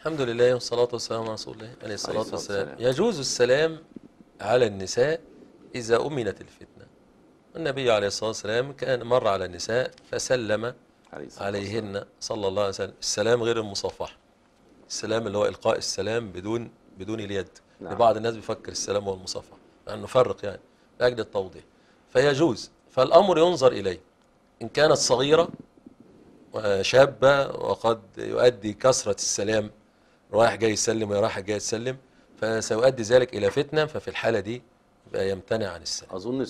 الحمد لله والصلاة والسلام على رسول الله عليه الصلاة والسلام يجوز السلام على النساء إذا أمنت الفتنة النبي عليه الصلاة والسلام كان مر على النساء فسلم عليهن صلى الله عليه وسلم السلام غير المصافحة السلام اللي هو إلقاء السلام بدون بدون اليد نعم. لبعض الناس بيفكر السلام هو المصافحة لأنه نفرق يعني لأجل التوضيح فيجوز فالأمر ينظر إليه إن كانت صغيرة آه، شابة وقد يؤدي كثرة السلام رايح جاي يسلم ورايح جاي يسلم فسيؤدي ذلك الى فتنه ففي الحاله دي يمتنع عن السلام اظن